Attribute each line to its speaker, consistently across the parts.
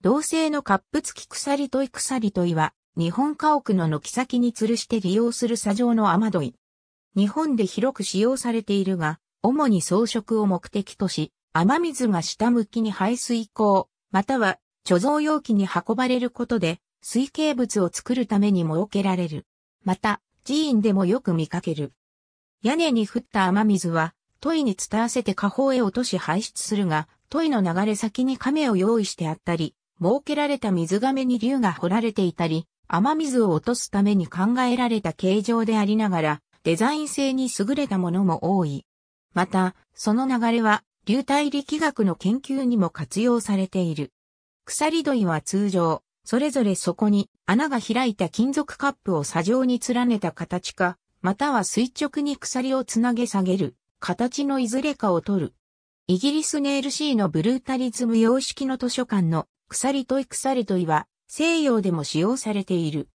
Speaker 1: 銅製のカップ付き鎖と鎖といは、日本家屋の軒先に吊るして利用する砂状の雨どい。日本で広く使用されているが、主に装飾を目的とし、雨水が下向きに排水口、または貯蔵容器に運ばれることで、水形物を作るために設けられる。また、寺院でもよく見かける。屋根に降った雨水は、トイに伝わせて下方へ落とし排出するが、トイの流れ先に亀を用意してあったり、設けられた水亀に竜が掘られていたり、雨水を落とすために考えられた形状でありながら、デザイン性に優れたものも多い。また、その流れは、流体力学の研究にも活用されている。鎖土は通常、それぞれそこに穴が開いた金属カップを砂上に連ねた形か、または垂直に鎖をつなげ下げる、形のいずれかを取る。イギリスネールシーのブルータリズム様式の図書館の鎖とい鎖といは西洋でも使用されている。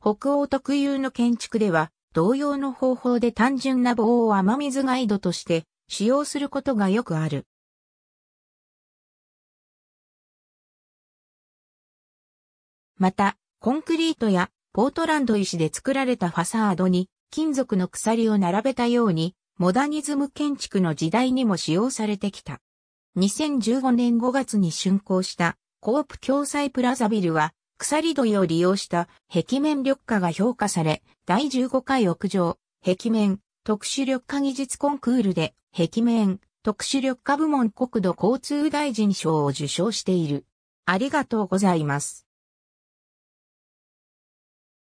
Speaker 1: 北欧特有の建築では同様の方
Speaker 2: 法で単純な棒を雨水ガイドとして使用することがよくある。また、コンクリートやポートランド石で作られたファサードに金属
Speaker 1: の鎖を並べたように、モダニズム建築の時代にも使用されてきた。2015年5月に竣工したコープ共済プラザビルは、鎖土を利用した壁面緑化が評価され、第15回屋上、壁面、特殊緑化技術コンクールで、壁面、特殊緑化部門国
Speaker 2: 土交通大臣賞を受賞している。ありがとうございます。